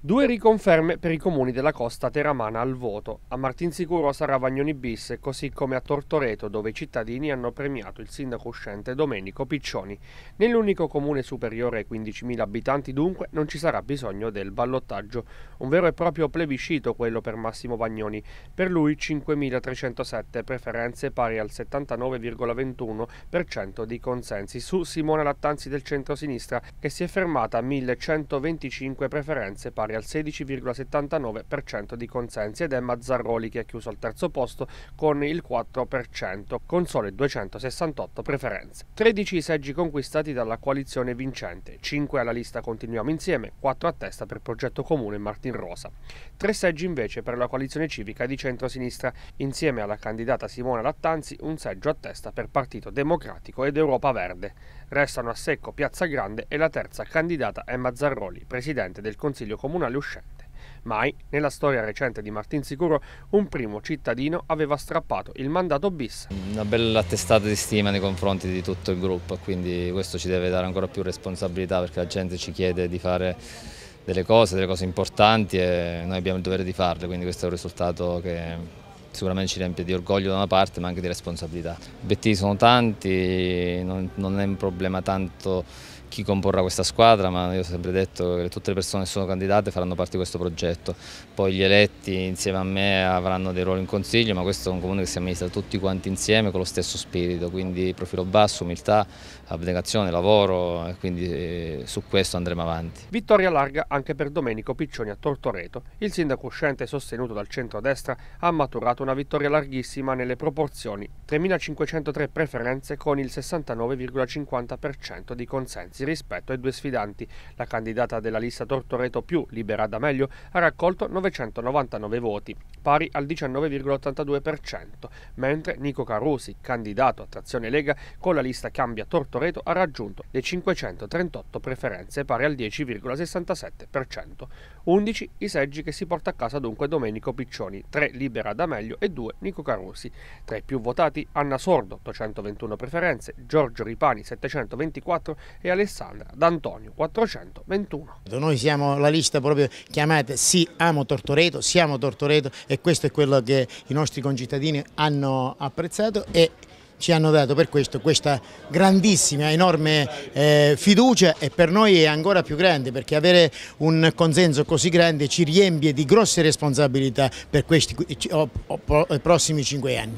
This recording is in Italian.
Due riconferme per i comuni della costa teramana al voto. A Martinsicuro sarà Vagnoni bis, così come a Tortoreto, dove i cittadini hanno premiato il sindaco uscente Domenico Piccioni. Nell'unico comune superiore ai 15.000 abitanti dunque non ci sarà bisogno del ballottaggio. Un vero e proprio plebiscito quello per Massimo Vagnoni. Per lui 5.307 preferenze pari al 79,21% di consensi su Simona Lattanzi del centro-sinistra, che si è fermata a 1.125 preferenze pari pari al 16,79% di consensi ed è Mazzaroli che ha chiuso al terzo posto con il 4%, con sole 268 preferenze. 13 seggi conquistati dalla coalizione vincente, 5 alla lista Continuiamo Insieme, 4 a testa per Progetto Comune Martin Rosa. 3 seggi invece per la coalizione civica di centro-sinistra, insieme alla candidata Simona Lattanzi un seggio a testa per Partito Democratico ed Europa Verde. Restano a secco Piazza Grande e la terza candidata è Mazzarroli, presidente del Consiglio Comunale uscente. Mai, nella storia recente di Martin Sicuro, un primo cittadino aveva strappato il mandato bis. Una bella testata di stima nei confronti di tutto il gruppo, quindi questo ci deve dare ancora più responsabilità perché la gente ci chiede di fare delle cose, delle cose importanti e noi abbiamo il dovere di farle, quindi questo è un risultato che sicuramente ci riempie di orgoglio da una parte ma anche di responsabilità. I obiettivi sono tanti, non, non, è un problema tanto chi comporrà questa squadra, ma io ho sempre detto che tutte le persone che sono candidate faranno parte di questo progetto. Poi gli eletti insieme a me avranno dei ruoli in consiglio, ma questo è un comune che si amministra tutti quanti insieme con lo stesso spirito, quindi profilo basso, umiltà, abnegazione, lavoro, e quindi eh, su questo andremo avanti. Vittoria larga anche per Domenico Piccioni a Tortoreto. Il sindaco uscente sostenuto dal centro-destra ha maturato stata una vittoria larghissima nelle proporzioni, 3.503 preferenze con il 69,50% di consensi rispetto ai due sfidanti. La candidata della lista Tortoreto più, Libera da meglio, ha raccolto 999 voti, pari al 19,82%, mentre Nico Carusi, candidato a Trazione Lega, con la lista Cambia Tortoreto ha raggiunto le 538 preferenze, pari al 10,67%. 11 i seggi che si porta a casa dunque Domenico Piccioni, 3 Libera da meglio, Travaglio e 2 Nico Carusi. Tra i più votati Anna Sordo 821 preferenze, Giorgio Ripani 724 e Alessandra D'Antonio 421. Noi siamo la lista proprio chiamata Sì amo Tortoreto, siamo Tortoreto e questo è quello che i nostri concittadini hanno apprezzato e ci hanno dato per questo questa grandissima, enorme eh, fiducia e per noi è ancora più grande perché avere un consenso così grande ci riempie di grosse responsabilità per questi oh, oh, eh, prossimi cinque anni.